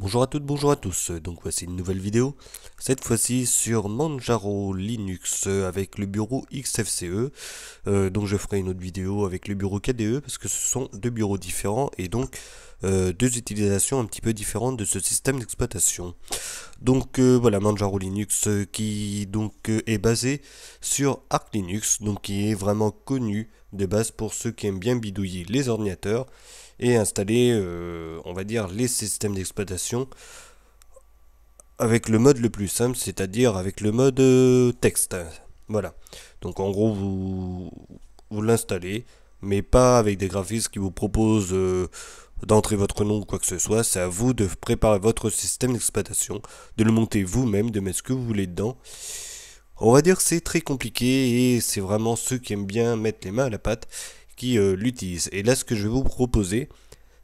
Bonjour à toutes, bonjour à tous, donc voici une nouvelle vidéo, cette fois-ci sur Manjaro Linux avec le bureau XFCE, euh, donc je ferai une autre vidéo avec le bureau KDE parce que ce sont deux bureaux différents et donc euh, deux utilisations un petit peu différentes de ce système d'exploitation. Donc euh, voilà, Manjaro Linux qui donc est basé sur Arc Linux, donc qui est vraiment connu de base pour ceux qui aiment bien bidouiller les ordinateurs et installer, euh, on va dire, les systèmes d'exploitation avec le mode le plus simple, c'est-à-dire avec le mode euh, texte. Voilà. Donc en gros, vous, vous l'installez, mais pas avec des graphismes qui vous proposent euh, d'entrer votre nom ou quoi que ce soit. C'est à vous de préparer votre système d'exploitation, de le monter vous-même, de mettre ce que vous voulez dedans. On va dire que c'est très compliqué et c'est vraiment ceux qui aiment bien mettre les mains à la pâte qui euh, Et là, ce que je vais vous proposer,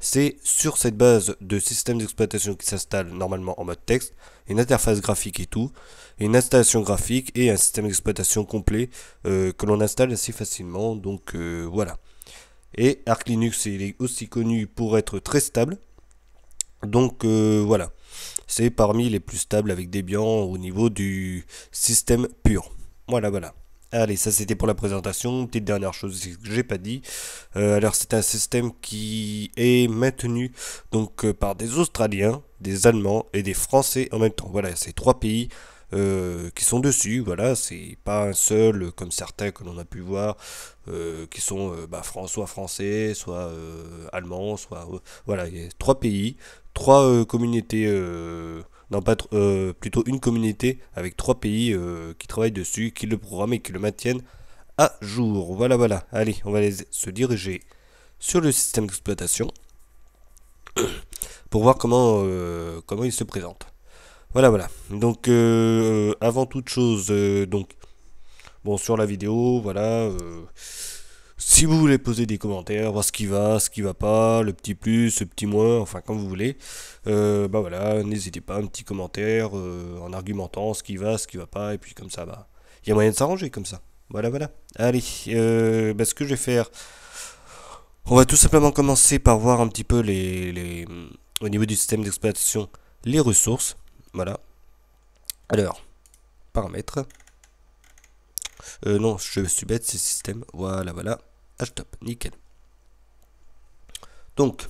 c'est sur cette base de système d'exploitation qui s'installe normalement en mode texte, une interface graphique et tout, une installation graphique et un système d'exploitation complet euh, que l'on installe assez facilement. Donc euh, voilà. Et Arc Linux, il est aussi connu pour être très stable. Donc voilà. C'est parmi les plus stables avec Debian au niveau du système pur. Voilà, voilà. Allez, ça c'était pour la présentation. Petite dernière chose que j'ai pas dit. Euh, alors c'est un système qui est maintenu donc euh, par des Australiens, des Allemands et des Français en même temps. Voilà, c'est trois pays. Euh, qui sont dessus, voilà, c'est pas un seul comme certains que l'on a pu voir, qui sont bah, soit français, soit allemands, soit voilà, il y a trois pays, trois communautés non pas euh, plutôt une communauté avec trois pays euh, qui travaillent dessus, qui le programment et qui le maintiennent à jour. Voilà, voilà. Allez, on va se diriger sur le système d'exploitation pour voir comment, euh, comment il se présente. Voilà, voilà. Donc, avant toute chose, donc, bon, sur la vidéo, voilà. Si vous voulez poser des commentaires, voir ce qui va, ce qui va pas, le petit plus, le petit moins, enfin comme vous voulez, euh, bah voilà, n'hésitez pas, un petit commentaire euh, en argumentant ce qui va, ce qui va pas, et puis comme ça, bah, il y a moyen de s'arranger comme ça. Voilà, voilà. Allez, euh, bah, ce que je vais faire, on va tout simplement commencer par voir un petit peu les au niveau du système d'exploitation, les ressources. Voilà. Alors, paramètres. Euh, non, je suis bête, c'est système. Voilà, voilà. H-top, ah, nickel. Donc,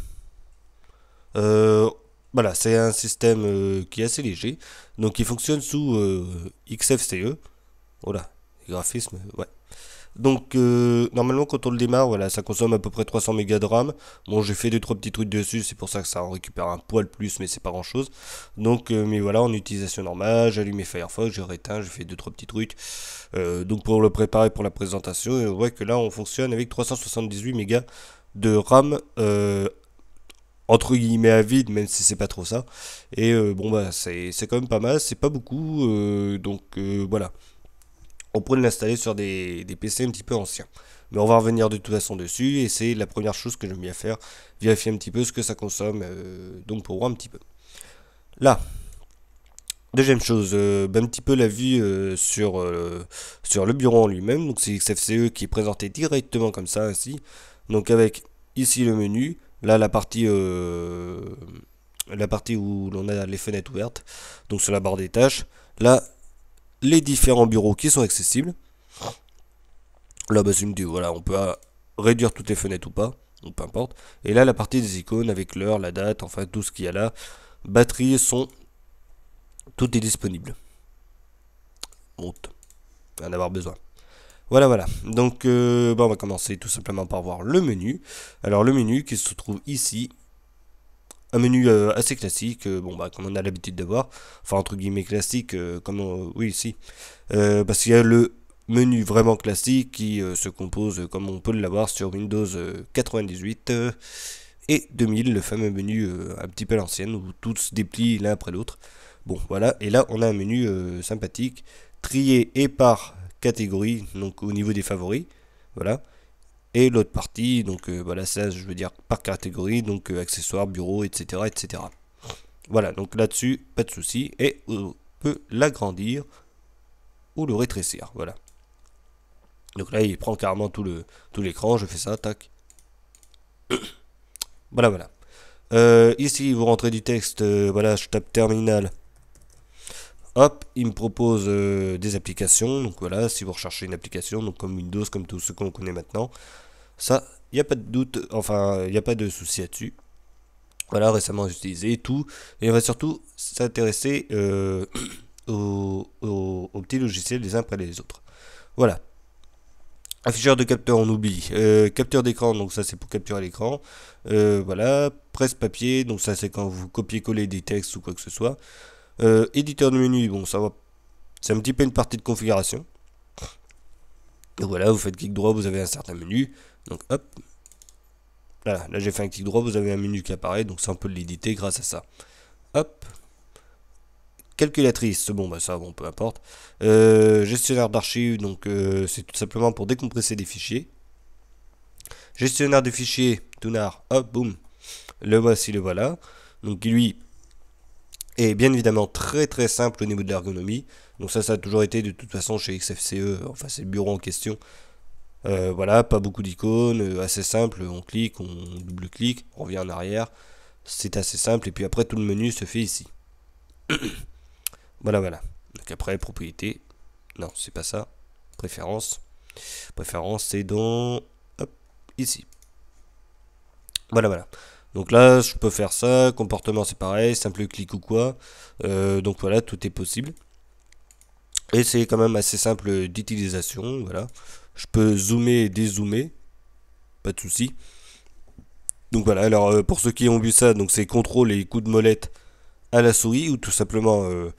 euh, voilà, c'est un système euh, qui est assez léger. Donc, il fonctionne sous XFCE. Voilà, graphisme, ouais. Donc euh, normalement quand on le démarre, voilà, ça consomme à peu près 300 mégas de RAM. Bon, j'ai fait deux trois petits trucs dessus, c'est pour ça que ça en récupère un poil plus, mais c'est pas grand chose. Donc euh, mais voilà, en utilisation normale, j'allume mes Firefox, j'ai réteint, j'ai fait deux trois petits trucs. Euh, donc pour le préparer pour la présentation, on voit que là on fonctionne avec 378 mégas de RAM entre guillemets à vide, même si c'est pas trop ça. Et bon bah c'est quand même pas mal, c'est pas beaucoup, donc voilà pour l'installer sur des, PC un petit peu anciens. Mais on va revenir de toute façon dessus et c'est la première chose que j'aime bien faire, vérifier un petit peu ce que ça consomme, euh, donc pour voir un petit peu. Là, deuxième chose, euh, ben, un petit peu la vue euh, sur, sur le bureau en lui-même, donc c'est XFCE qui est présenté directement comme ça, ainsi. Donc avec ici le menu, là la partie la partie où l'on a les fenêtres ouvertes, donc sur la barre des tâches. Là, les différents bureaux qui sont accessibles. Là, bah, une voilà, on peut euh, réduire toutes les fenêtres ou pas, ou peu importe. Et là, la partie des icônes avec l'heure, la date, enfin tout ce qu'il y a là, batterie, son, tout est disponible. Honte, en avoir besoin. Voilà, voilà. Donc, euh, bah, on va commencer tout simplement par voir le menu. Alors, le menu qui se trouve ici, un menu euh, assez classique, euh, bon bah comme on a l'habitude de voir, enfin entre guillemets classique, euh, comme on, oui si, parce qu'il y a le menu vraiment classique qui se compose comme on peut l'avoir sur Windows 98 et 2000, le fameux menu un petit peu l'ancienne où tout se déplie l'un après l'autre. Bon voilà, et là on a un menu sympathique, trié et par catégorie, donc au niveau des favoris, voilà et l'autre partie, donc voilà, euh, bah, ça je veux dire par catégorie, donc euh, accessoires, bureaux, etc., etc. Voilà, donc là-dessus, pas de souci, et on peut l'agrandir ou le rétrécir, voilà. Donc là, il prend carrément tout le tout l'écran, je fais ça, tac. voilà, voilà. Euh, ici, vous rentrez du texte, voilà, je tape terminal. Hop, il me propose des applications. Donc voilà, si vous recherchez une application, donc comme Windows, comme tout ce qu'on connaît maintenant, ça, il n'y a pas de doute, enfin, il n'y a pas de souci là-dessus. Voilà, récemment utilisé tout. Et on va surtout s'intéresser euh, aux, petits logiciels les uns après les autres. Voilà. Afficheur de capteur, on oublie. Euh, capteur d'écran, donc ça c'est pour capturer l'écran. Euh, voilà. Presse papier, donc ça c'est quand vous copiez collez des textes ou quoi que ce soit. éditeur de menu, bon ça va. C'est un petit peu une partie de configuration. et voilà, vous faites clic droit, vous avez un certain menu. Donc hop, là j'ai fait un clic droit, vous avez un menu qui apparaît, donc c'est un peu de l'éditer grâce à ça. Hop, calculatrice, bon bah ça bon peu importe. Euh, gestionnaire d'archives, donc euh, c'est tout simplement pour décompresser des fichiers. Gestionnaire de fichiers, nard, hop, boum, le voici, le voilà. Donc lui est bien évidemment très très simple au niveau de l'ergonomie. Donc ça, ça a toujours été de toute façon chez XFCE, enfin c'est le bureau en question, euh, voilà, pas beaucoup d'icônes, euh, assez simple, on clique, on double-clique, on revient en arrière, c'est assez simple, et puis après tout le menu se fait ici. voilà, voilà. Donc après, propriété, non, c'est pas ça, préférence, préférence, c'est dans, hop, ici. Voilà, voilà. Donc là, je peux faire ça, comportement c'est pareil, simple clic ou quoi. Euh, donc voilà, tout est possible. Et c'est quand même assez simple d'utilisation, voilà. Je peux zoomer et dézoomer. Pas de souci. Donc voilà, alors euh, pour ceux qui ont vu ça, donc c'est contrôle et coup de molette à la souris ou tout simplement euh,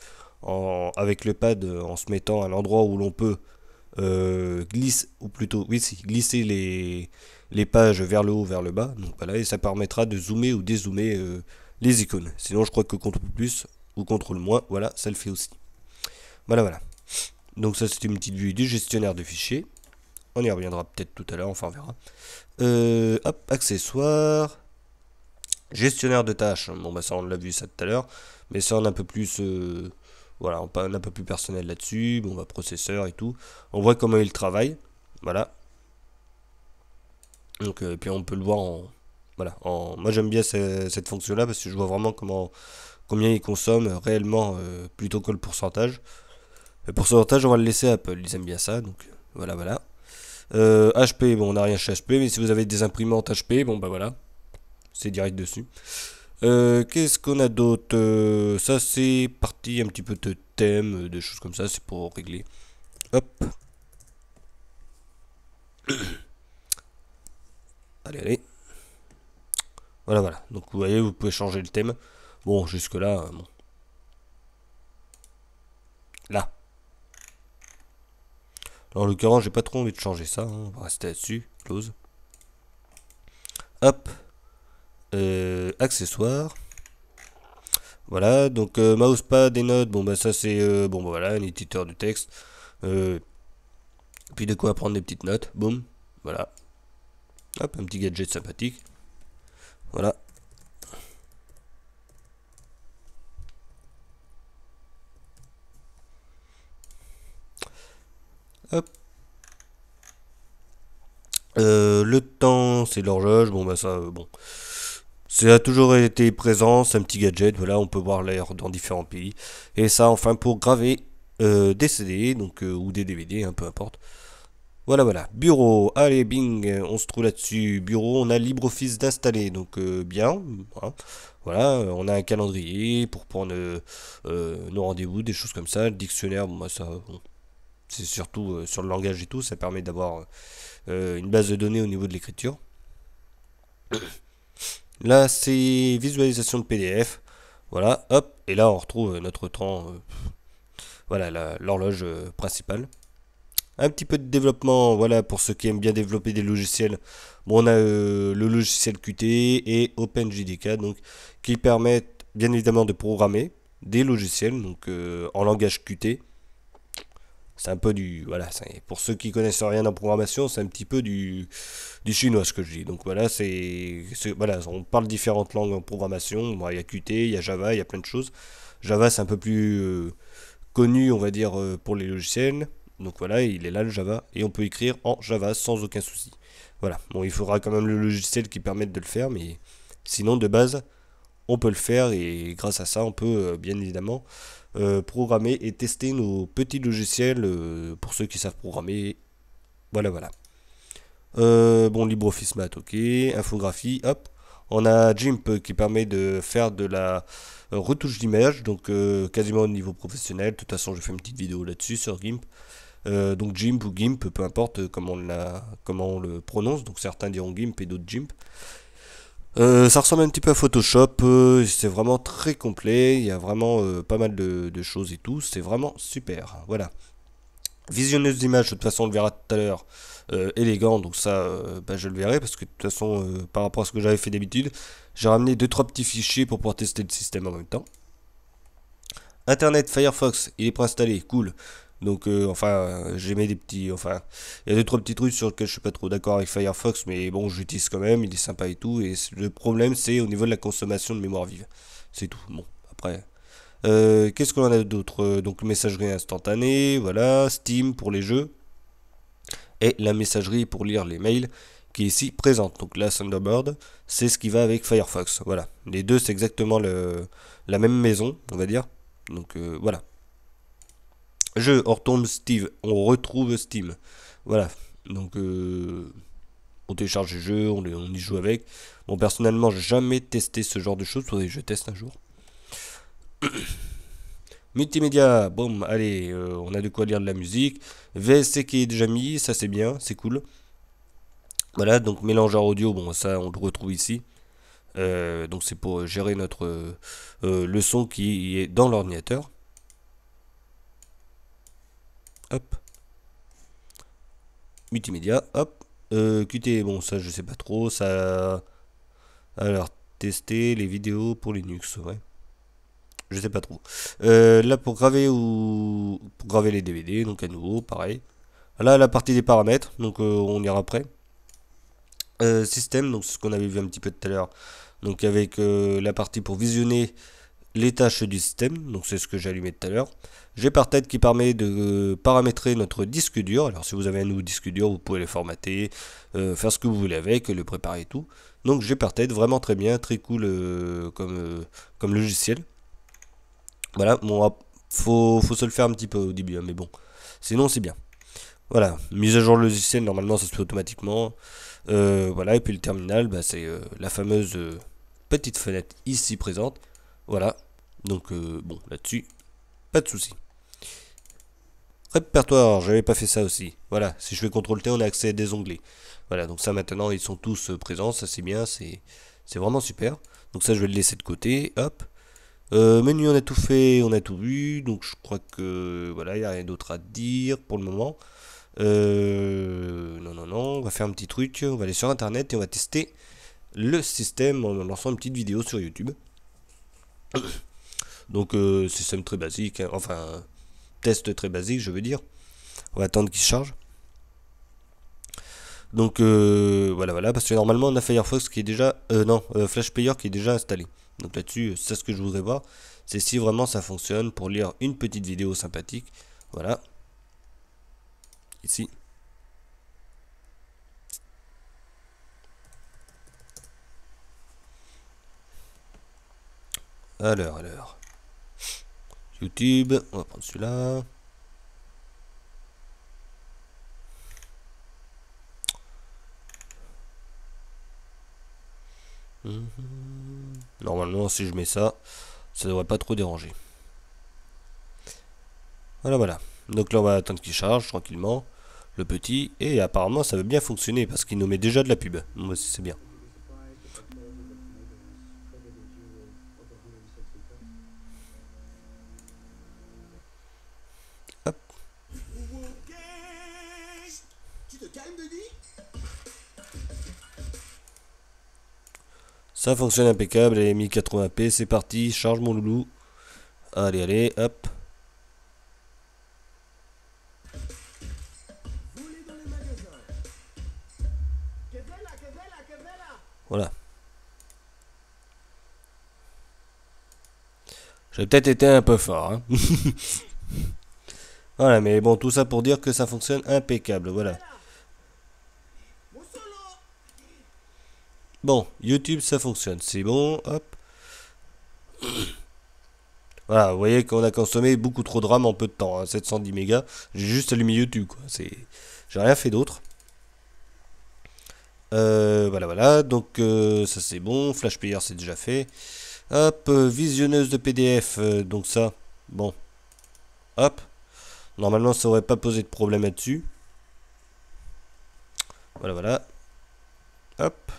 en, avec le pad euh, en se mettant à l'endroit où l'on peut glisse ou plutôt oui, glisser les, les pages vers le haut, vers le bas. Donc voilà, et ça permettra de zoomer ou dézoomer les icônes. Sinon, je crois que contrôle plus ou contrôle moins, voilà, ça le fait aussi. Voilà, voilà. Donc ça, c'était une petite vue du gestionnaire de fichiers. On y reviendra peut-être tout à l'heure, enfin on verra. Euh, hop, accessoires. Gestionnaire de tâches. Bon, bah ça, on l'a vu ça tout à l'heure. Mais ça, on a un peu plus. Euh, voilà, on un peu plus personnel là-dessus. Bon, bah processeur et tout. On voit comment il travaille. Voilà. Donc, euh, et puis on peut le voir en. Voilà. moi, j'aime bien cette, fonction-là parce que je vois vraiment comment combien il consomme réellement plutôt que le pourcentage. Le pourcentage, on va le laisser à Apple. Ils aiment bien ça. Donc, voilà, voilà. HP, euh, bon, on n'a rien chez HP, mais si vous avez des imprimantes HP, bon, bah voilà, c'est direct dessus. Euh, qu'est-ce qu'on a d'autre euh, Ça, c'est parti un petit peu de thème, de choses comme ça, c'est pour régler. Hop. allez, allez. Voilà, voilà. Donc, vous voyez, vous pouvez changer le thème. Bon, jusque-là, bon. en l'occurrence, j'ai pas trop envie de changer ça. Hein. On va rester là-dessus. Close. Hop. Euh, accessoires. Voilà, donc euh, mousepad et notes, bon bah ça c'est euh, bon bah, voilà, un éditeur de texte. puis de quoi prendre des petites notes, boum, voilà. Hop, un petit gadget sympathique. Voilà, Euh, le temps, c'est l'horloge. Bon, bah ça, euh, bon. Ça a toujours été présent, c'est un petit gadget. Voilà, on peut voir l'air dans différents pays. Et ça, enfin, pour graver euh, des CD donc, ou des DVD, un hein, peu importe. Voilà, voilà. Bureau, allez, bing, on se trouve là-dessus. Bureau, on a LibreOffice d'installer, donc bien. Hein. Voilà, on a un calendrier pour prendre nos rendez-vous, des choses comme ça. dictionnaire, bon, bah, ça, c'est surtout euh, sur le langage et tout, ça permet d'avoir euh, une base de données au niveau de l'écriture. Là, c'est visualisation de PDF. Voilà, hop, et là on retrouve notre temps, euh, voilà l'horloge principale un petit peu de développement, voilà, pour ceux qui aiment bien développer des logiciels. Bon, on a le logiciel Qt et OpenJDK, donc, qui permettent bien évidemment de programmer des logiciels, donc en langage Qt c'est un peu du voilà pour ceux qui connaissent rien en programmation c'est un petit peu du du chinois ce que je dis donc voilà c'est voilà on parle différentes langues en programmation il y a Qt il y a Java il y a plein de choses Java c'est un peu plus euh, connu on va dire euh, pour les logiciels donc voilà il est là le Java et on peut écrire en Java sans aucun souci voilà bon il faudra quand même le logiciel qui permette de le faire mais sinon de base on peut le faire et grâce à ça on peut euh, bien évidemment euh, programmer et tester nos petits logiciels euh, pour ceux qui savent programmer. Voilà, voilà. Euh, bon, LibreOffice Math, ok. Infographie, hop. On a GIMP qui permet de faire de la retouche d'image, donc quasiment au niveau professionnel. De toute façon, je fais une petite vidéo là-dessus sur GIMP. donc GIMP ou GIMP, peu importe comment on, comment on le prononce. Donc certains diront GIMP et d'autres GIMP. Euh, ça ressemble un petit peu à Photoshop, euh, c'est vraiment très complet, il y a vraiment euh, pas mal de, choses et tout, c'est vraiment super, voilà. Visionneuse d'image, de toute façon on le verra tout à l'heure, élégant, donc ça bah, je le verrai, parce que de toute façon par rapport à ce que j'avais fait d'habitude, j'ai ramené 2-3 petits fichiers pour pouvoir tester le système en même temps. Internet Firefox, il est préinstallé, cool. Donc, euh, enfin, j'aimais des petits. Enfin, il y a deux, trois petits trucs sur lesquels je suis pas trop d'accord avec Firefox, mais bon, j'utilise quand même, il est sympa et tout. Et le problème, c'est au niveau de la consommation de mémoire vive. C'est tout. Bon, après. Euh, qu'est-ce qu'on en a d'autre euh, Donc, messagerie instantanée, voilà, Steam pour les jeux. Et la messagerie pour lire les mails qui est ici présente. Donc la Thunderbird, c'est ce qui va avec Firefox. Voilà. Les deux, c'est exactement la même maison, on va dire. Donc voilà jeu, on retombe Steve, on retrouve Steam. Voilà, donc euh, on télécharge les jeux, on, y joue avec. Bon, personnellement, j'ai jamais testé ce genre de choses, je teste un jour. Multimédia, bon, allez, euh, on a de quoi lire de la musique. VSC qui est déjà mis, ça c'est bien, c'est cool. Voilà, donc mélangeur audio, bon, ça on le retrouve ici. Euh, donc c'est pour gérer notre le son qui est dans l'ordinateur hop, multimédia, hop, euh, bon ça je sais pas trop, ça, alors tester les vidéos pour Linux, ouais, je sais pas trop. Euh, là pour graver ou pour graver les DVD, donc à nouveau pareil. Là la partie des paramètres, donc euh, on ira après. Euh, système, donc ce qu'on avait vu un petit peu tout à l'heure, donc avec la partie pour visionner les tâches du système, donc c'est ce que j'allumais tout à l'heure. J'ai par tête qui permet de euh, paramétrer notre disque dur. Alors si vous avez un nouveau disque dur, vous pouvez le formater, euh, faire ce que vous voulez avec, le préparer et tout. Donc j'ai par tête vraiment très bien, très cool euh, comme, comme logiciel. Voilà, bon, faut, faut se le faire un petit peu au début, hein, mais bon. Sinon c'est bien. Voilà, mise à jour logiciel, normalement ça se fait automatiquement. voilà, et puis le terminal, bah, c'est la fameuse petite fenêtre ici présente. Voilà, donc euh, bon, là-dessus, pas de souci. Répertoire, j'avais pas fait ça aussi. Voilà, si je fais CTRL T, on a accès à des onglets. Voilà, donc ça maintenant, ils sont tous euh, présents, ça c'est bien, c'est vraiment super. Donc ça, je vais le laisser de côté, hop. Euh, menu, on a tout fait, on a tout vu, donc je crois que voilà, il n'y a rien d'autre à dire pour le moment. non, non, non, on va faire un petit truc, on va aller sur internet et on va tester le système en lançant une petite vidéo sur YouTube. Donc, euh, système très basique, hein, enfin, test très basique, je veux dire. On va attendre qu'il se charge. Donc euh, voilà, voilà, parce que normalement on a Firefox qui est déjà, euh, non, euh, Flash Player qui est déjà installé. Donc là-dessus, c'est ce que je voudrais voir, c'est si vraiment ça fonctionne pour lire une petite vidéo sympathique. Voilà, ici. Alors, alors. YouTube, on va prendre celui-là. Mhm. Normalement, si je mets ça, ça devrait pas trop déranger. Voilà, voilà. Donc là, on va attendre qu'il charge tranquillement, le petit. Et apparemment, ça veut bien fonctionner parce qu'il nous met déjà de la pub. Moi, c'est bien. Ça fonctionne impeccable, elle est 1080p, c'est parti, charge mon loulou. Allez, allez, hop. Voilà. J'ai peut-être été un peu fort. Hein. voilà, mais bon, tout ça pour dire que ça fonctionne impeccable. Voilà. Bon, YouTube, ça fonctionne. C'est bon, hop. Voilà, vous voyez qu'on a consommé beaucoup trop de RAM en peu de temps. 710 hein, mégas. J'ai juste allumé YouTube, quoi. C'est... J'ai rien fait d'autre. Euh, voilà, voilà. Donc, euh, ça c'est bon. Flash Player, c'est déjà fait. Hop, euh, visionneuse de PDF. donc, ça, bon. Hop. Normalement, ça aurait pas posé de problème là-dessus. Voilà, voilà. Hop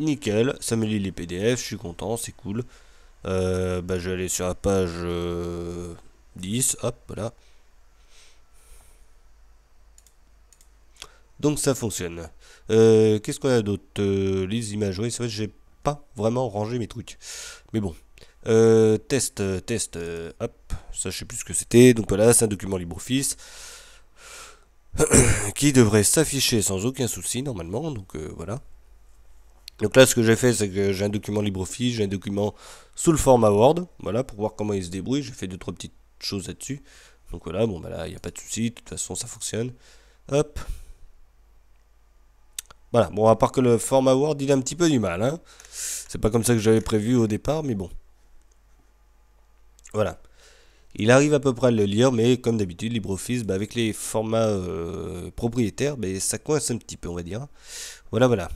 nickel, ça me lit les PDF, je suis content, c'est cool. Euh, bah, je vais aller sur la page 10, euh, hop, voilà. Donc ça fonctionne. Euh, qu'est-ce qu'on a d'autre Les images, oui, c'est vrai, j'ai pas vraiment rangé mes trucs. Mais bon. test, test, hop, ça je sais plus ce que c'était. Donc voilà, c'est un document LibreOffice qui devrait s'afficher sans aucun souci normalement. Donc voilà. Donc là, ce que j'ai fait, c'est que j'ai un document LibreOffice, j'ai un document sous le format Word, voilà, pour voir comment il se débrouille. J'ai fait deux trois petites choses là-dessus. Donc voilà, bon, bah là, il n'y a pas de souci, de toute façon, ça fonctionne. Hop. Voilà, bon, à part que le format Word, il a un petit peu du mal, hein. C'est pas comme ça que j'avais prévu au départ, mais bon. Voilà. Il arrive à peu près à le lire, mais comme d'habitude, LibreOffice, bah, avec les formats euh, propriétaires, bah, ça coince un petit peu, on va dire. Voilà, voilà.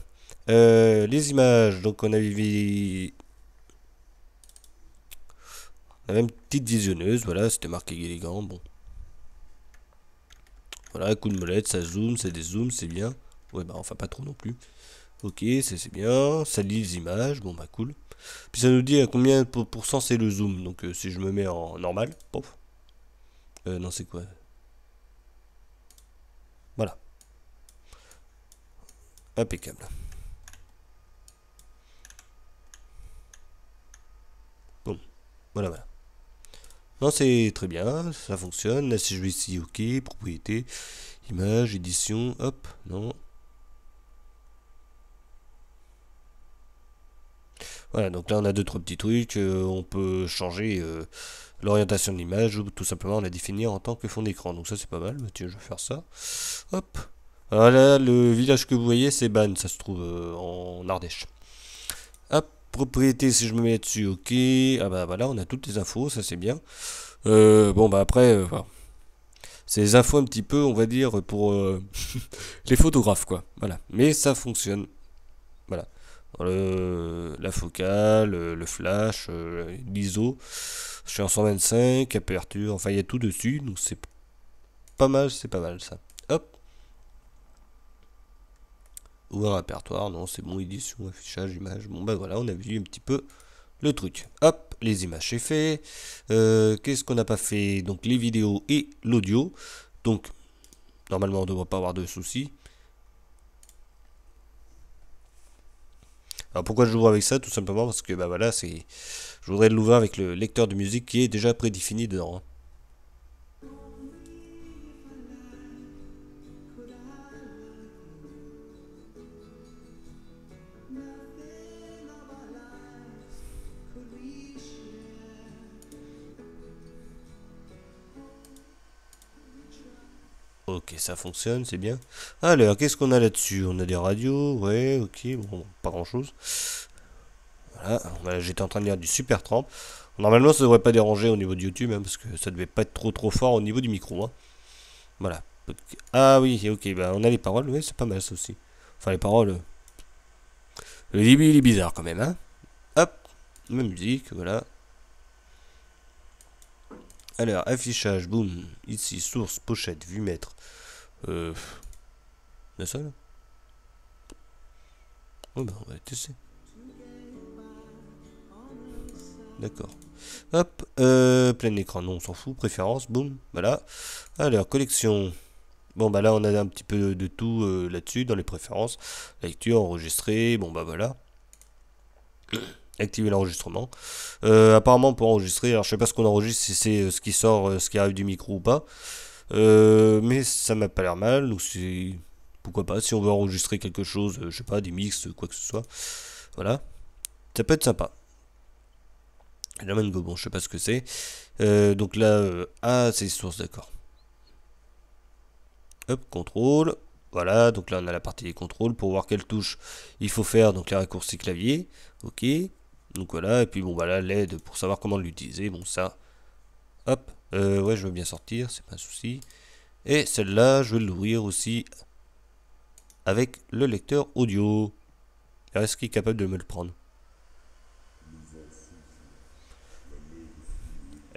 Euh, les images, donc on a vu la même petite visionneuse, voilà, c'était marqué élégant, bon. Voilà, coup de molette, ça zoome, ça zooms, c'est bien. Ouais, bah enfin pas trop non plus. Ok, c'est bien, ça lit les images, bon bah cool. Puis ça nous dit à euh, combien pour pourcent c'est le zoom, donc euh, si je me mets en normal, non, c'est quoi Voilà. Impeccable. Voilà, voilà. Non, c'est très bien, ça fonctionne. Là, si je vais ici, OK, propriété, image, édition, hop, non. Voilà, donc là, on a deux, trois petits trucs. Euh, on peut changer euh, l'orientation de l'image ou tout simplement la définir en tant que fond d'écran. Donc ça, c'est pas mal. Bah, je vais faire ça. Hop. voilà le village que vous voyez, c'est Ban, ça se trouve euh, en Ardèche. Hop. Propriété, si je me mets dessus, ok. Ah bah voilà, bah on a toutes les infos, ça c'est bien. Euh, bon bah après, euh, voilà. c'est les infos un petit peu, on va dire, pour euh, les photographes, quoi. Voilà. Mais ça fonctionne. Voilà. la focale, le, flash, l'ISO. Je suis en 125, aperture, enfin il y a tout dessus, donc c'est pas mal, c'est pas mal ça. Hop ou un répertoire. Non, c'est bon, édition, affichage, image. Bon, ben voilà, on a vu un petit peu le truc. Hop, les images c'est fait. Euh, qu'est-ce qu'on n'a pas fait Donc les vidéos et l'audio. Donc normalement on ne devrait pas avoir de soucis. Alors pourquoi je l'ouvre avec ça Tout simplement parce que bah voilà, c'est. Je voudrais l'ouvrir avec le lecteur de musique qui est déjà prédéfini dedans. Hein. Ok, ça fonctionne, c'est bien. Alors, qu'est-ce qu'on a là-dessus On a des radios, ouais, ok, bon, pas grand-chose. Voilà, j'étais en train de lire du Super Tramp. Normalement, ça devrait pas déranger au niveau de YouTube, hein, parce que ça devait pas être trop trop fort au niveau du micro. Hein. Voilà. Ah oui, ok, bah, on a les paroles, ouais. c'est pas mal ça aussi. Enfin, les paroles... Euh, le début, il est bizarre quand même, hein. Hop, même musique, voilà. Alors, affichage, boum. Ici, source, pochette, vue maître Euh, la seule oh, bah, on va tester. D'accord. Hop, euh, plein écran, non, on s'en fout. Préférence, boum, voilà. Alors, collection. Bon, bah là, on a un petit peu de, tout euh, là-dessus, dans les préférences. Lecture, enregistrée bon, bah voilà activer l'enregistrement. Euh, apparemment pour enregistrer, alors je sais pas ce qu'on enregistre, si c'est euh, ce qui sort, euh, ce qui arrive du micro ou pas. mais ça m'a pas l'air mal, donc c'est pourquoi pas. Si on veut enregistrer quelque chose, je sais pas, des mix, quoi que ce soit, voilà, ça peut être sympa. La main de bon, je sais pas ce que c'est. donc là, ah, c'est source, d'accord. Hop, contrôle. Voilà, donc là on a la partie des contrôles pour voir quelle touche il faut faire, donc les raccourcis clavier, ok. Donc voilà, et puis bon voilà, bah l'aide pour savoir comment l'utiliser, bon ça, hop, euh, ouais je veux bien sortir, c'est pas un souci. Et celle-là, je vais l'ouvrir aussi avec le lecteur audio. Est-ce qu'il est capable de me le prendre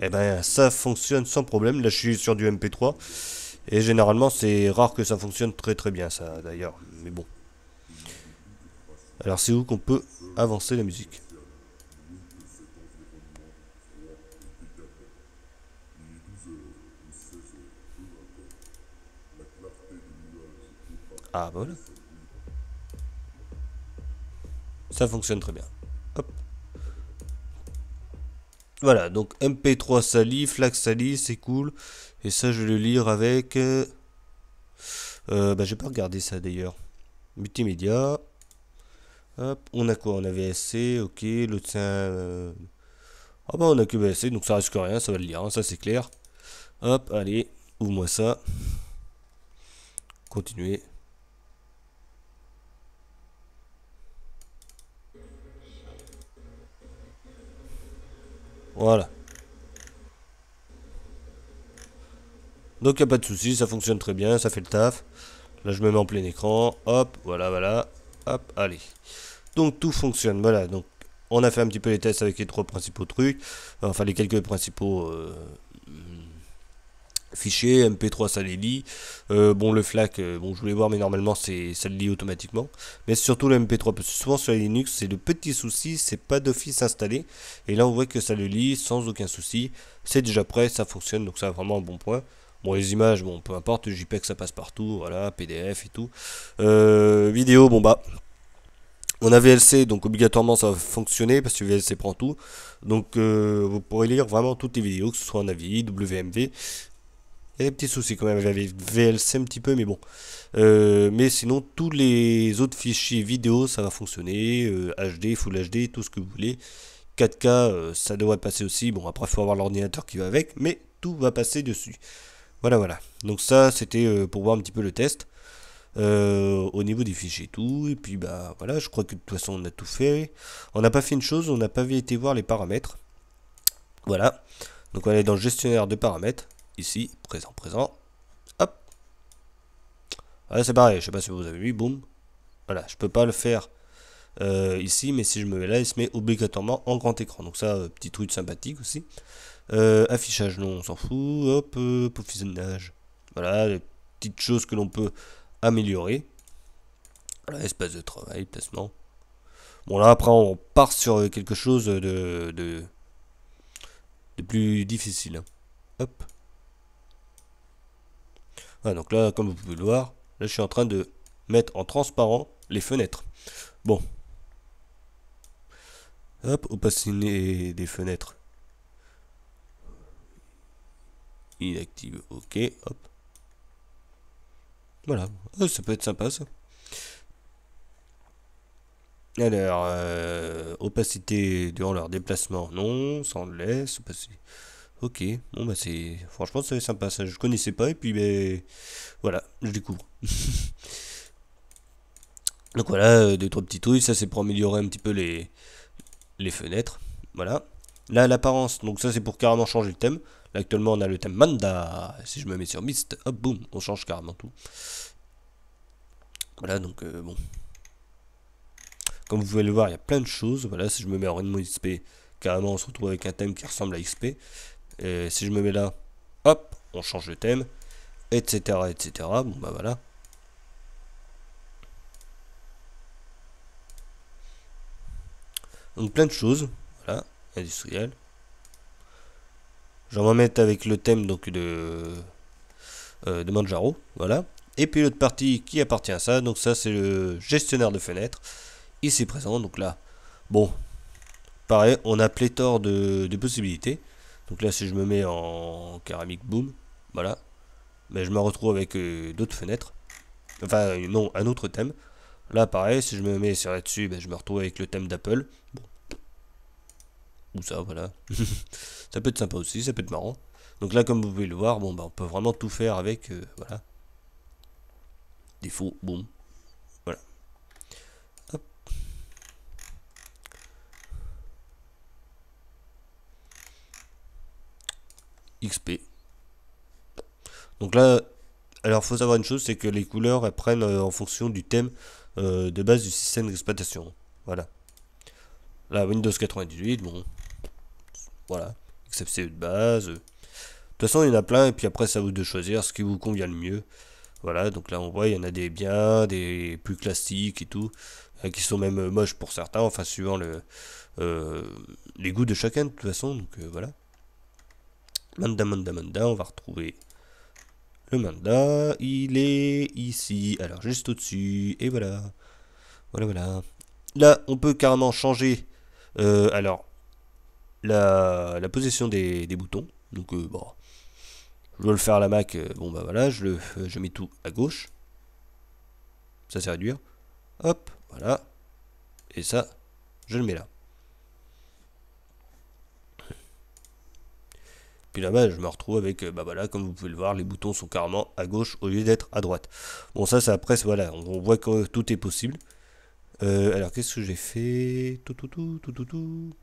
Eh ben ça fonctionne sans problème, là je suis sur du MP3. Et généralement c'est rare que ça fonctionne très très bien ça d'ailleurs, mais bon. Alors c'est où qu'on peut avancer la musique Ah, bah ça fonctionne très bien. Voilà, donc MP3 sali, FLAC sali, c'est cool. Et ça, je vais le lire avec... Euh, euh bah, pas regardé ça d'ailleurs. Multimédia. Hop, on a quoi On a VSC, ok. le. c'est euh, Ah bah, on a que VSC, donc ça risque rien, ça va le lire, hein, ça c'est clair. Hop, allez, ouvre-moi ça. continuez Voilà. Donc il n'y a pas de souci, ça fonctionne très bien, ça fait le taf. Là je me mets en plein écran, hop, voilà, voilà, hop, allez. Donc tout fonctionne, voilà, donc on a fait un petit peu les tests avec les trois principaux trucs, enfin les quelques principaux euh, fichier MP3 ça les lit. Euh, bon le FLAC, euh, bon je voulais voir mais normalement c'est ça le lit automatiquement. Mais surtout le MP3 parce que souvent sur Linux c'est le petit souci, c'est pas d'office installé. Et là on voit que ça le lit sans aucun souci. C'est déjà prêt, ça fonctionne donc ça vraiment un bon point. Bon, les images, bon, peu importe, JPEG ça passe partout, voilà, PDF et tout. Euh, vidéo, bon bah, on a VLC, donc obligatoirement ça va fonctionner parce que VLC prend tout. Donc vous pourrez lire vraiment toutes les vidéos, que ce soit en AVI, WMV. Il y a des petits soucis quand même, j'avais VLC un petit peu, mais bon. Euh, mais sinon, tous les autres fichiers vidéo, ça va fonctionner. HD, euh, Full HD, tout ce que vous voulez. 4K, euh, ça devrait passer aussi. Bon, après, il faut avoir l'ordinateur qui va avec, mais tout va passer dessus. Voilà, voilà. Donc ça, c'était pour voir un petit peu le test. au niveau des fichiers tout. Et puis, bah voilà, je crois que de toute façon, on a tout fait. On n'a pas fait une chose, on n'a pas été voir les paramètres. Voilà. Donc on est dans le gestionnaire de paramètres ici, présent, présent. Hop. Voilà, c'est pareil, je sais pas si vous avez vu, boum. Voilà, je peux pas le faire euh, ici, mais si je me mets là, il se met obligatoirement en grand écran. Donc ça, euh, petit truc sympathique aussi. Euh, affichage, non, on s'en fout. Hop, Voilà, les petites choses que l'on peut améliorer. Voilà, espace de travail, placement. Bon là, après, on part sur quelque chose de, de, de plus difficile. Hop donc là, comme vous pouvez le voir, là, je suis en train de mettre en transparent les fenêtres. Bon. Hop, opacité des fenêtres. Inactive, ok, hop. Voilà, euh, ça peut être sympa ça. Alors, euh, opacité durant leur déplacement, non, sans laisse, passer Ok, bon bah c'est franchement c'est sympa ça, je connaissais pas et puis ben voilà, je découvre. Donc voilà, euh, deux trois petits trucs, ça c'est pour améliorer un petit peu les les fenêtres, voilà. Là l'apparence, donc ça c'est pour carrément changer le thème. Là actuellement on a le thème Manda, si je me mets sur Mist, hop boum, on change carrément tout. Voilà donc euh, bon. Comme vous pouvez le voir, il y a plein de choses, voilà, si je me mets en rendement XP, carrément on se retrouve avec un thème qui ressemble à XP. Et si je me mets là, hop, on change le thème, etc. etc. Bon bah voilà. Donc plein de choses, voilà, industriel. Je vais mettre avec le thème donc euh, de, Manjaro, voilà. Et puis l'autre partie qui appartient à ça, donc ça c'est le gestionnaire de fenêtres, ici présent, donc là. Bon, pareil, on a pléthore de possibilités. Donc là, si je me mets en céramique Boom, voilà, mais je me retrouve avec euh, d'autres fenêtres. Enfin, non, un autre thème. Là, pareil, si je me mets sur là-dessus, ben, je me retrouve avec le thème d'Apple. Ou ça, voilà. ça peut être sympa aussi, ça peut être marrant. Donc là, comme vous pouvez le voir, bon, ben, on peut vraiment tout faire avec, euh, voilà. Défaut, boum. XP. Donc là, alors faut savoir une chose, c'est que les couleurs elles prennent euh, en fonction du thème euh, de base du système d'exploitation. Voilà. Là, Windows 98, bon. Voilà. XFCE e de base. De toute façon, il y en a plein, et puis après, ça vous de choisir ce qui vous convient le mieux. Voilà, donc là, on voit, il y en a des biens, des plus classiques et tout, euh, qui sont même moches pour certains, enfin, suivant le, les goûts de chacun, de toute façon, donc voilà. Manda, manda, manda, on va retrouver le manda, Il est ici, alors juste au-dessus, et voilà. Voilà, voilà. Là, on peut carrément changer, euh, alors, la, la position des, boutons. Donc, euh, bon, je dois le faire à la Mac, euh, bon bah voilà, je, le, je mets tout à gauche. Ça c'est réduire. Hop, voilà. Et ça, je le mets là. là-bas, je me retrouve avec, euh, bah voilà, comme vous pouvez le voir, les boutons sont carrément à gauche au lieu d'être à droite. Bon, ça, ça presse voilà, on, voit que tout est possible. Euh, alors, qu'est-ce que j'ai fait Tout, tout, tout, tout, tout, tout.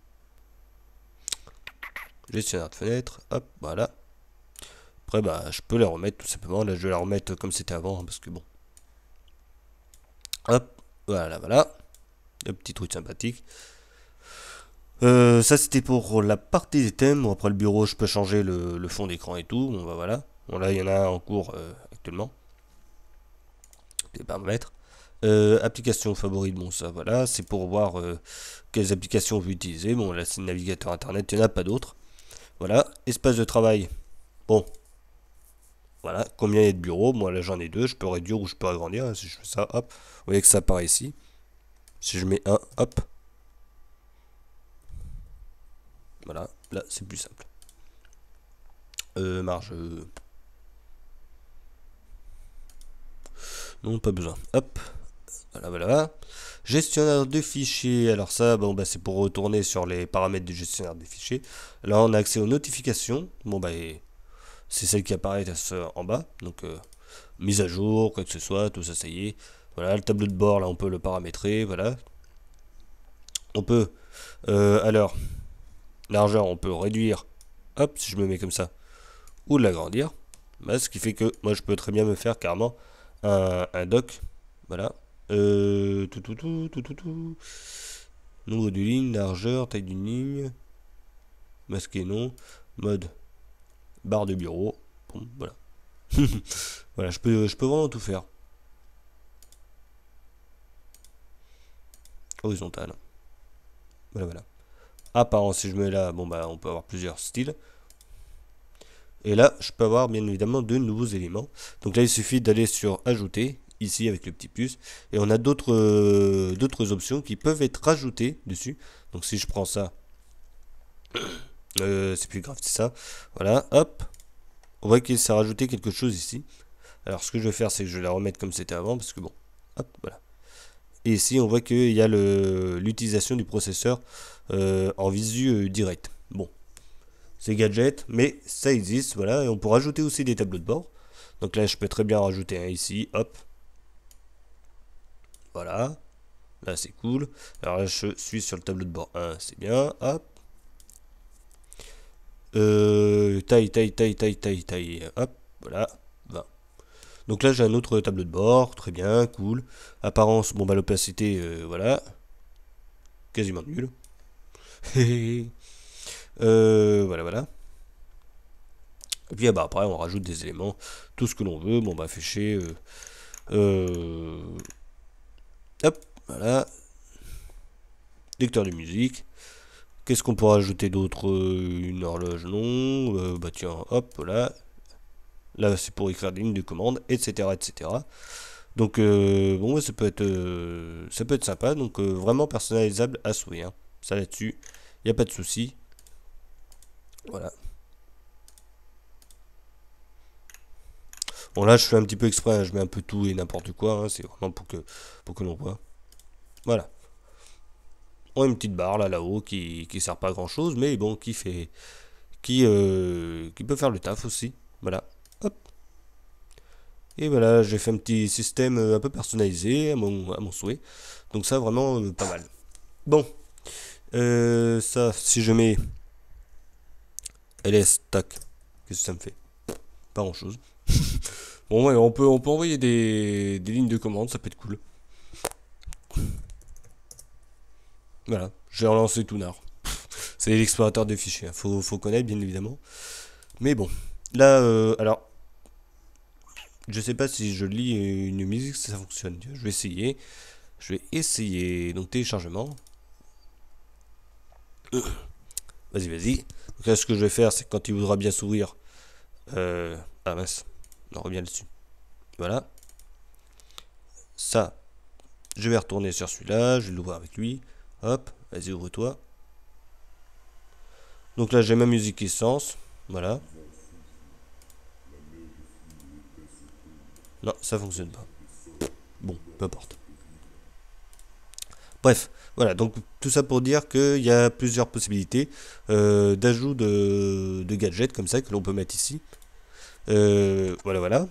Gestionnaire de fenêtre, hop, voilà. Après, bah, je peux la remettre tout simplement. Là, je vais la remettre comme c'était avant, hein, parce que bon. Hop, voilà, voilà. Le petit truc sympathique. Euh, ça c'était pour la partie des thèmes. après le bureau, je peux changer le, fond d'écran et tout. Bon bah voilà. Bon là il y en a en cours euh, actuellement. Des paramètres. Euh, applications favorites, bon ça voilà, c'est pour voir euh, quelles applications vous utilisez. Bon là c'est le navigateur internet, il n'y en a pas d'autres. Voilà, espace de travail. Bon. Voilà, combien il y a de bureaux Moi là j'en ai deux, je peux réduire ou je peux agrandir. Si je fais ça, hop, vous voyez que ça apparaît ici. Si je mets un, hop, Voilà, là c'est plus simple. Euh, marge. Euh. Non, pas besoin. Hop. Voilà, voilà. Gestionnaire de fichiers. Alors ça, bon, bah, c'est pour retourner sur les paramètres du gestionnaire des fichiers. Là, on a accès aux notifications. Bon, bah, c'est celle qui apparaît en bas. Donc, euh, mise à jour, quoi que ce soit, tout ça, ça y est. Voilà, le tableau de bord, là, on peut le paramétrer. Voilà. On peut... alors, Largeur, on peut réduire. Hop, si je me mets comme ça. Ou l'agrandir. Bah, ce qui fait que moi, je peux très bien me faire carrément un, un Voilà. Euh, tout, tout, tout, tout, tout, tout. Nombre de lignes, largeur, taille d'une ligne. Masqué, non. Mode. Barre de bureau. voilà. voilà, je peux, je peux vraiment tout faire. Horizontal. Voilà, voilà apparemment ah, si je mets là, bon bah on peut avoir plusieurs styles. Et là, je peux avoir bien évidemment de nouveaux éléments. Donc là, il suffit d'aller sur ajouter, ici avec le petit plus. Et on a d'autres euh, d'autres options qui peuvent être ajoutées dessus. Donc si je prends ça, euh, c'est plus grave, c'est ça. Voilà, hop. On voit qu'il s'est rajouté quelque chose ici. Alors ce que je vais faire, c'est que je vais la remettre comme c'était avant, parce que bon, hop, voilà. Et ici, on voit qu'il y a l'utilisation du processeur euh, en visu euh, direct. Bon, c'est gadget, mais ça existe, voilà, et on peut rajouter aussi des tableaux de bord. Donc là, je peux très bien rajouter un ici, hop. Voilà, là c'est cool. Alors là, je suis sur le tableau de bord 1, c'est bien, hop. Euh, taille, taille, taille, taille, taille, taille, hop, voilà, Donc là, j'ai un autre tableau de bord, très bien, cool. Apparence, bon bah l'opacité, euh, voilà, quasiment nul. Euh, voilà, voilà. Et puis ah bah, après, on rajoute des éléments, tout ce que l'on veut. Bon, bah, fichier. Euh, euh, hop, voilà. Lecteur de musique. Qu'est-ce qu'on pourra ajouter d'autre Une horloge, non. bah tiens, hop, voilà. Là, c'est pour écrire des lignes de commande, etc. Donc, bon, ça peut, être, ça peut être sympa. Donc, vraiment personnalisable à souhait. Hein ça là-dessus. Il n'y a pas de souci. Voilà. Bon là je fais un petit peu exprès, hein. je mets un peu tout et n'importe quoi, hein. c'est vraiment pour que, pour que l'on voit. Voilà. On a une petite barre là là-haut qui, ne sert pas à grand chose, mais bon qui fait. qui, euh, qui peut faire le taf aussi. Voilà. Hop. Et voilà, j'ai fait un petit système euh, un peu personnalisé à mon, à mon souhait. Donc ça vraiment euh, pas mal. Bon. Euh, ça, si je mets ls, tac, qu'est-ce que ça me fait Pas grand-chose. bon, ouais, on peut, on peut envoyer des, lignes de commande, ça peut être cool. Voilà, j'ai relancé nard C'est l'explorateur de fichiers, hein. faut, faut connaître bien évidemment. Mais bon, là, euh, alors, je sais pas si je lis une musique, ça fonctionne. Je vais essayer. Je vais essayer. Donc téléchargement, Vas-y, vas-y. Donc ce que je vais faire, c'est quand il voudra bien s'ouvrir. Euh... Ah mince, on revient dessus. Voilà. Ça, je vais retourner sur celui-là, je vais l'ouvrir avec lui. Hop, vas-y, ouvre-toi. Donc là, j'ai ma musique essence. Voilà. Non, ça fonctionne pas. Bon, peu importe. Bref, voilà, donc tout ça pour dire qu'il y a plusieurs possibilités euh, d'ajout de, gadgets comme ça que l'on peut mettre ici. Euh, voilà, voilà.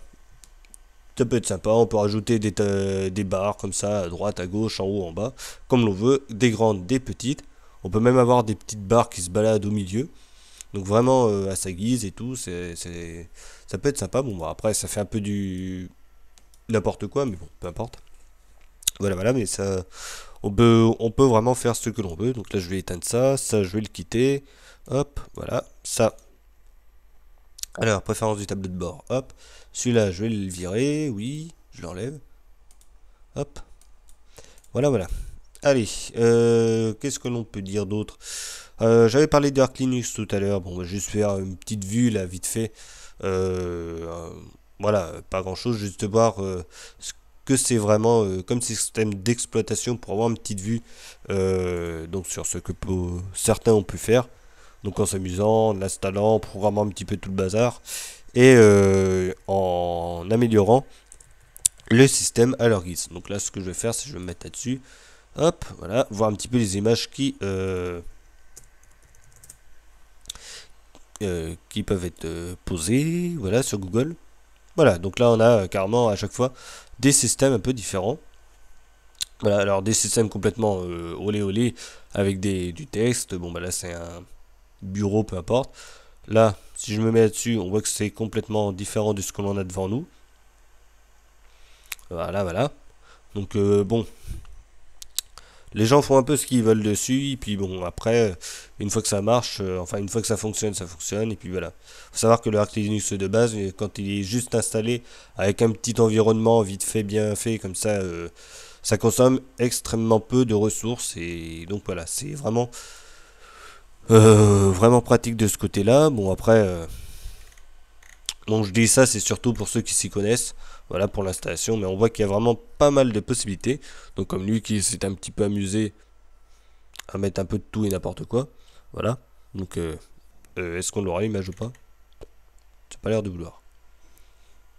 Ça peut être sympa, on peut rajouter des, des barres comme ça, à droite, à gauche, en haut, en bas, comme l'on veut, des grandes, des petites. On peut même avoir des petites barres qui se baladent au milieu. Donc vraiment euh, à sa guise et tout, c'est, ça peut être sympa. Bon, bon, bah, après, ça fait un peu du n'importe quoi, mais bon, peu importe. Voilà, voilà, mais ça, on peut, vraiment faire ce que l'on veut. Donc là, je vais éteindre ça, ça, je vais le quitter. Hop, voilà, ça. Alors, préférence du tableau de bord, hop. Celui-là, je vais le virer, oui, je l'enlève. Hop. Voilà, voilà. Allez, euh, qu'est-ce que l'on peut dire d'autre euh, J'avais parlé de Linux tout à l'heure. Bon, vais bah, juste faire une petite vue là, vite fait. Euh, voilà, pas grand-chose, juste voir ce que c'est vraiment euh, comme système d'exploitation pour avoir une petite vue euh, donc sur ce que certains ont pu faire. Donc en s'amusant, en installant, en programmant un petit peu tout le bazar et euh, en améliorant le système à leur guise. Donc là ce que je vais faire c'est je vais me mettre là-dessus. Hop, voilà, voir un petit peu les images qui, qui peuvent être posées voilà, sur Google. Voilà, donc là on a euh, carrément à chaque fois des systèmes un peu différents. Voilà, alors des systèmes complètement euh, olé olé avec des, du texte. Bon, bah là c'est un bureau, peu importe. Là, si je me mets là-dessus, on voit que c'est complètement différent de ce qu'on en a devant nous. Voilà, voilà. Donc euh, bon, les gens font un peu ce qu'ils veulent dessus, et puis bon, après, une fois que ça marche, euh, enfin, une fois que ça fonctionne, ça fonctionne, et puis voilà. Faut savoir que le Arcticus de base, euh, quand il est juste installé avec un petit environnement vite fait, bien fait, comme ça, euh, ça consomme extrêmement peu de ressources, et donc voilà, c'est vraiment, vraiment pratique de ce côté-là. Bon, après, bon, je dis ça, c'est surtout pour ceux qui s'y connaissent voilà pour l'installation. Mais on voit qu'il y a vraiment pas mal de possibilités. Donc comme lui qui s'est un petit peu amusé à mettre un peu de tout et n'importe quoi. Voilà. Donc euh, euh, est-ce qu'on l'aura l'image ou pas Ça pas l'air de vouloir.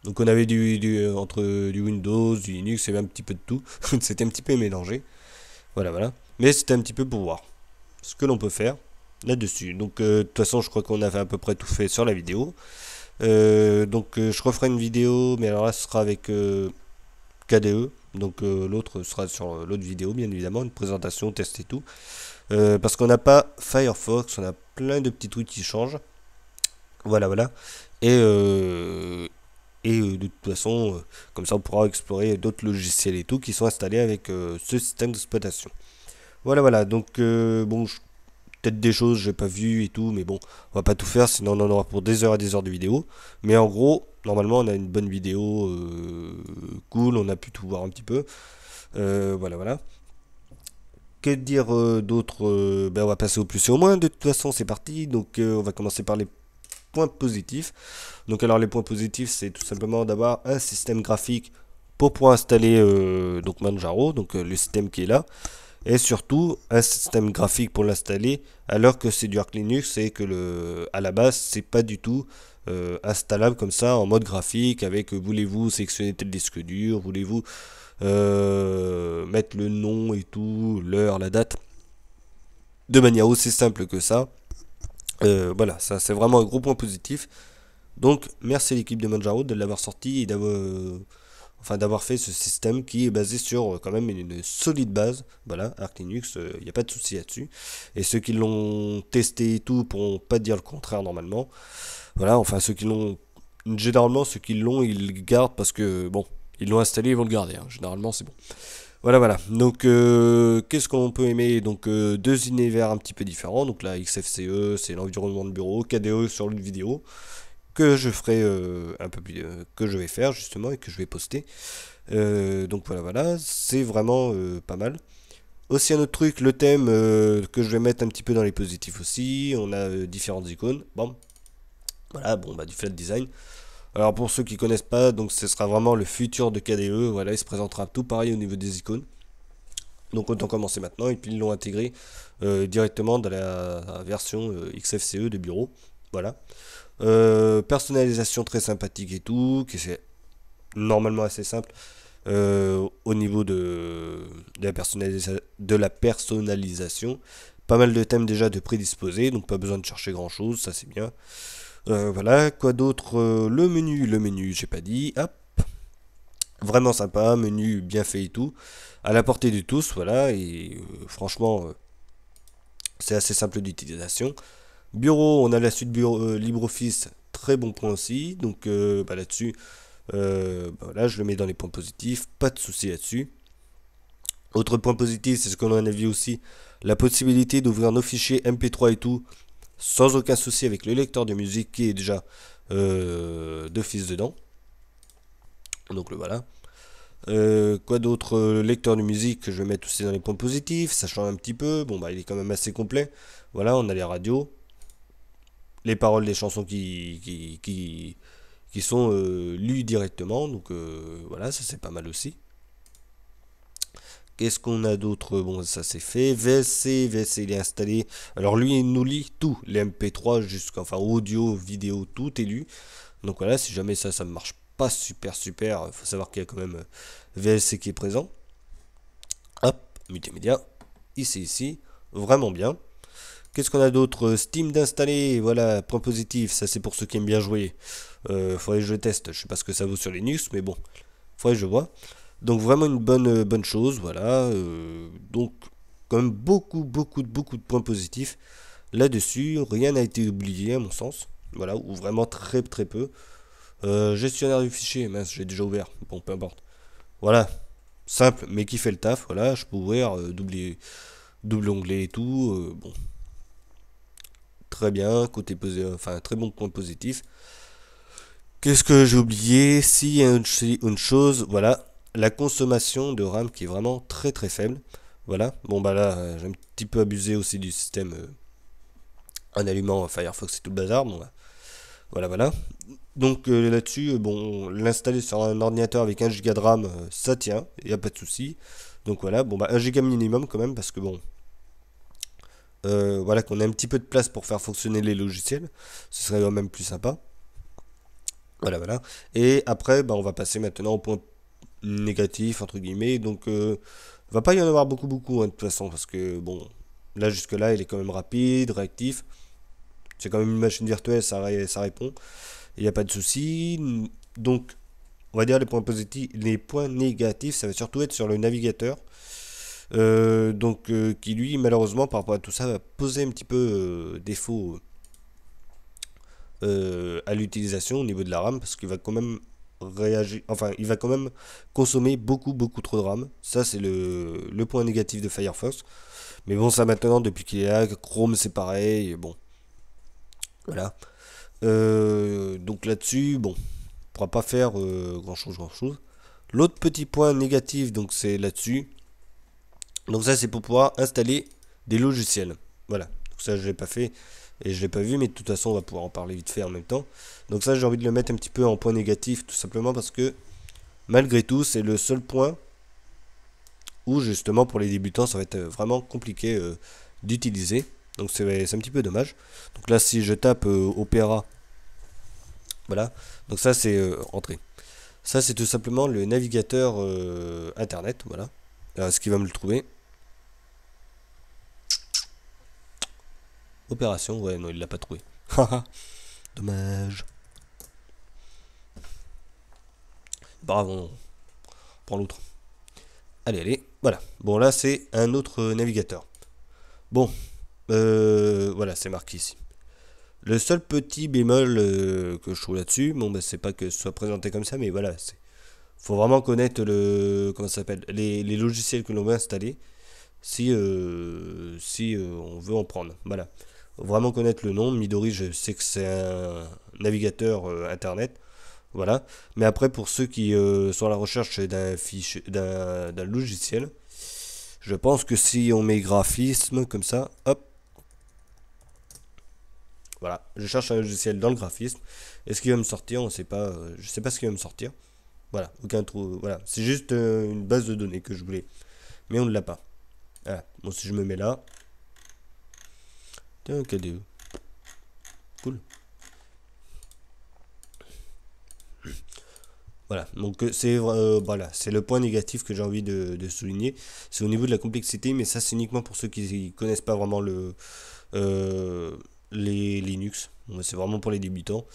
Donc on avait du, du, euh, entre du Windows, du Linux et un petit peu de tout. c'était un petit peu mélangé. Voilà, voilà. Mais c'était un petit peu pour voir ce que l'on peut faire là-dessus. Donc de toute façon, je crois qu'on avait à peu près tout fait sur la vidéo. Euh, donc euh, je referai une vidéo, mais alors là ce sera avec euh, KDE. Donc l'autre sera sur l'autre vidéo, bien évidemment, une présentation, test et tout. parce qu'on n'a pas Firefox, on a plein de petits trucs qui changent. Voilà, voilà. Et, et de toute façon, comme ça, on pourra explorer d'autres logiciels et tout qui sont installés avec ce système d'exploitation. Voilà, voilà. Donc, bon, je des choses que j'ai pas vu et tout, mais bon, on va pas tout faire, sinon on en aura pour des heures et des heures de vidéo. Mais en gros, normalement, on a une bonne vidéo euh, cool, on a pu tout voir un petit peu. Euh, voilà, voilà. Que dire euh, d'autre ben, On va passer au plus et au moins. De toute façon, c'est parti. Donc, on va commencer par les points positifs. Donc, alors, les points positifs, c'est tout simplement d'avoir un système graphique pour pouvoir installer donc Manjaro, donc le système qui est là et surtout un système graphique pour l'installer alors que c'est du arc Linux et que le, à la base c'est pas du tout euh, installable comme ça en mode graphique avec euh, voulez-vous sélectionner tel disque dur, voulez-vous euh, mettre le nom et tout, l'heure, la date de manière aussi simple que ça. voilà, ça c'est vraiment un gros point positif. Donc merci à l'équipe de Manjaro de l'avoir sorti et d'avoir enfin d'avoir fait ce système qui est basé sur euh, quand même une, solide base. Voilà, Arc Linux, il euh, n'y a pas de souci là-dessus. Et ceux qui l'ont testé et tout pourront pas dire le contraire normalement. Voilà, enfin ceux qui l'ont, généralement ceux qui l'ont, ils le gardent parce que bon, ils l'ont installé, ils vont le garder. Hein. Généralement, c'est bon. Voilà, voilà. Donc, euh, qu'est-ce qu'on peut aimer Donc, deux univers un petit peu différents. Donc, là, XFCE, c'est l'environnement de bureau. KDE sur une vidéo que je ferai euh, un peu plus, euh, que je vais faire justement et que je vais poster. Euh, donc voilà, voilà, c'est vraiment pas mal. Aussi un autre truc, le thème que je vais mettre un petit peu dans les positifs aussi. On a différentes icônes. Bon, voilà, bon bah du flat design. Alors pour ceux qui connaissent pas, donc ce sera vraiment le futur de KDE. Voilà, il se présentera tout pareil au niveau des icônes. Donc autant commencer maintenant et puis ils l'ont intégré directement dans la version XFCE de bureau. Voilà. Euh, personnalisation très sympathique et tout, qui c'est normalement assez simple euh, au niveau de, la de la personnalisation. Pas mal de thèmes déjà de prédisposés, donc pas besoin de chercher grand chose, ça c'est bien. Euh, voilà, quoi d'autre Le menu, le menu, j'ai pas dit. Hop, vraiment sympa, menu bien fait et tout, à la portée de tous, voilà, et franchement, c'est assez simple d'utilisation. Bureau, on a la suite euh, LibreOffice, très bon point aussi. Donc euh, bah, là-dessus, euh, bah, là je le mets dans les points positifs, pas de souci là-dessus. Autre point positif, c'est ce qu'on en a vu aussi, la possibilité d'ouvrir nos fichiers MP3 et tout sans aucun souci avec le lecteur de musique qui est déjà d'office dedans. Donc le voilà. quoi d'autre le Lecteur de musique que je vais mettre aussi dans les points positifs, sachant un petit peu. Bon, bah, il est quand même assez complet. Voilà, on a les radios, les paroles des chansons qui, qui, qui, sont euh, lues directement. Donc euh, voilà, ça c'est pas mal aussi. Qu'est-ce qu'on a d'autre Bon, ça c'est fait. VSC, VSC il est installé. Alors lui, il nous lit tout. Les MP3 jusqu'à, audio, vidéo, tout est lu. Donc voilà, si jamais ça, ça ne marche pas super, super, il euh, faut savoir qu'il y a quand même VLC qui est présent. Hop, multimédia. Ici, ici. Vraiment bien. Qu'est-ce qu'on a d'autre Steam d'installer, voilà, point positif, ça c'est pour ceux qui aiment bien jouer. Euh, faudrait que je teste, je sais pas ce que ça vaut sur Linux, mais bon, faudrait que je vois. Donc vraiment une bonne, euh, bonne chose, voilà. Euh, donc quand même beaucoup, beaucoup, beaucoup de points positifs là-dessus. Rien n'a été oublié à mon sens, voilà, ou vraiment très, très peu. Euh, gestionnaire du fichier, mince, j'ai déjà ouvert, bon, peu importe. Voilà, simple, mais qui fait le taf, voilà, je peux ouvrir, double, double onglet et tout, bon, très bien, côté enfin très bon point positif. Qu'est-ce que j'ai oublié Si une, une chose, voilà, la consommation de RAM qui est vraiment très très faible. Voilà, bon bah là, euh, j'ai un petit peu abusé aussi du système euh, en allumant Firefox et tout le bazar. Bah, voilà, voilà. Donc euh, là-dessus, bon, l'installer sur un ordinateur avec 1 Go de RAM, ça tient, il n'y a pas de souci. Donc voilà, bon bah 1 Go minimum quand même, parce que bon, euh, voilà, qu'on a un petit peu de place pour faire fonctionner les logiciels. Ce serait quand même plus sympa. Voilà, voilà. Et après, bah, on va passer maintenant au point négatif, entre guillemets. Donc, euh, va pas y en avoir beaucoup, beaucoup, hein, de toute façon, parce que, bon, là, jusque-là, il est quand même rapide, réactif. C'est quand même une machine virtuelle, ça, ça répond. Il n'y a pas de souci. Donc, on va dire les points positifs. Les points négatifs, ça va surtout être sur le navigateur. Euh, donc euh, qui lui malheureusement par rapport à tout ça va poser un petit peu euh, défaut à l'utilisation au niveau de la RAM parce qu'il va quand même réagir, enfin il va quand même consommer beaucoup beaucoup trop de RAM. Ça c'est le, point négatif de Firefox. Mais bon ça maintenant depuis qu'il est là, Chrome c'est pareil, bon. Voilà. donc là-dessus, bon, on pourra pas faire grand chose, grand chose. L'autre petit point négatif, donc c'est là-dessus, donc ça c'est pour pouvoir installer des logiciels. Voilà, donc ça je l'ai pas fait et je l'ai pas vu mais de toute façon on va pouvoir en parler vite fait en même temps. Donc ça j'ai envie de le mettre un petit peu en point négatif tout simplement parce que malgré tout c'est le seul point où justement pour les débutants ça va être euh, vraiment compliqué euh, d'utiliser. Donc c'est un petit peu dommage. Donc là si je tape euh, Opera, voilà, donc ça c'est rentré Ça c'est tout simplement le navigateur internet, voilà, ce qui va me le trouver. Opération, ouais, non, il l'a pas trouvé. Dommage. Bravo, on prend l'autre. Allez, allez, voilà. Bon, là, c'est un autre navigateur. Bon, euh, voilà, c'est marqué ici. Le seul petit bémol euh, que je trouve là-dessus, bon, ben, c'est pas que ce soit présenté comme ça, mais voilà, c'est. Faut vraiment connaître le. Comment s'appelle les, logiciels que l'on veut installer si, euh, si on veut en prendre. Voilà vraiment connaître le nom. Midori, je sais que c'est un navigateur euh, internet. Voilà. Mais après, pour ceux qui euh, sont à la recherche d'un fichier, d'un logiciel, je pense que si on met graphisme comme ça, hop, voilà, je cherche un logiciel dans le graphisme. Est-ce qu'il va me sortir On sait pas. je euh, je sais pas ce qu'il va me sortir. Voilà, aucun trou. Voilà, c'est juste une base de données que je voulais, mais on ne l'a pas. Voilà. Bon, si je me mets là, un cadeau Cool. Voilà, donc euh, c'est euh, voilà, c'est le point négatif que j'ai envie de, souligner. C'est au niveau de la complexité, mais ça c'est uniquement pour ceux qui connaissent pas vraiment le euh, les Linux. C'est vraiment pour les débutants.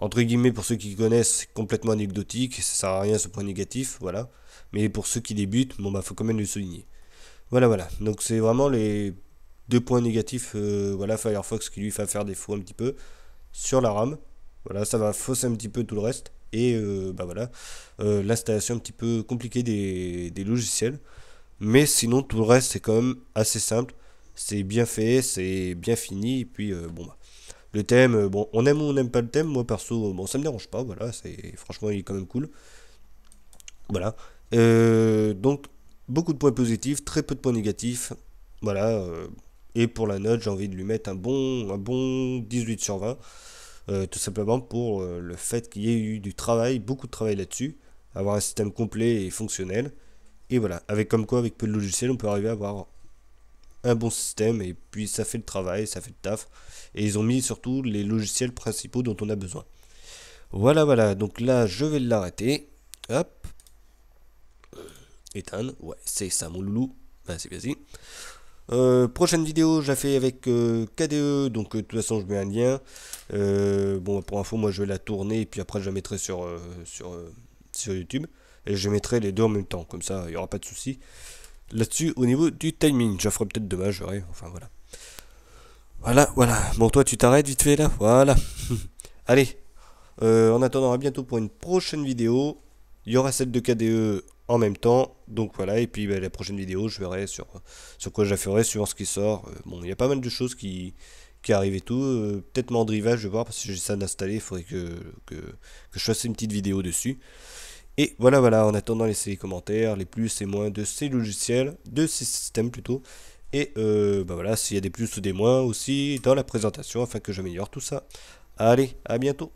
Entre guillemets, pour ceux qui connaissent, complètement anecdotique, ça sert à rien ce point négatif, voilà. Mais pour ceux qui débutent, bon bah faut quand même le souligner. Voilà, voilà. Donc c'est vraiment les deux points négatifs, euh, voilà, Firefox qui lui fait faire des faux un petit peu sur la RAM. Voilà, ça va fausser un petit peu tout le reste. Et euh, bah voilà, euh, l'installation un petit peu compliquée des, logiciels. Mais sinon, tout le reste, c'est quand même assez simple. C'est bien fait, c'est bien fini. Et puis, bon, bah, le thème, bon, on aime ou on n'aime pas le thème. Moi, perso, bon, ça me dérange pas. Voilà, c'est franchement, il est quand même cool. Voilà. donc, beaucoup de points positifs, très peu de points négatifs. Voilà. Et pour la note, j'ai envie de lui mettre un bon, un bon 18 sur 20. Euh, tout simplement pour euh, le fait qu'il y ait eu du travail, beaucoup de travail là-dessus, avoir un système complet et fonctionnel. Et voilà, avec comme quoi, avec peu de logiciels, on peut arriver à avoir un bon système et puis ça fait le travail, ça fait le taf. Et ils ont mis surtout les logiciels principaux dont on a besoin. Voilà, voilà, donc là, je vais l'arrêter. Hop. Éteindre. Euh, ouais, c'est ça mon loulou. Vas-y, vas-y. Euh, prochaine vidéo, je la fais avec euh, KDE, donc euh, de toute façon je mets un lien. bon, pour info, moi je vais la tourner et puis après je la mettrai sur, sur, sur YouTube. Et je mettrai les deux en même temps, comme ça il n'y aura pas de souci. Là-dessus, au niveau du timing, je ferai peut-être dommage, j'aurai. enfin voilà. Voilà, voilà. Bon, toi tu t'arrêtes vite fait là, voilà. Allez, en attendant, à bientôt pour une prochaine vidéo. Il y aura celle de KDE en même temps. Donc voilà, et puis bah, la prochaine vidéo, je verrai sur, sur quoi je la ferai, suivant ce qui sort. Euh, bon, il y a pas mal de choses qui, qui arrivent et tout. Euh, peut-être Mandriva, je vais voir, parce que j'ai ça d'installer, il faudrait que, je fasse une petite vidéo dessus. Et voilà, voilà, en attendant, laissez les commentaires, les plus et moins de ces logiciels, de ces systèmes plutôt. Et euh, bah voilà, s'il y a des plus ou des moins aussi dans la présentation, afin que j'améliore tout ça. Allez, à bientôt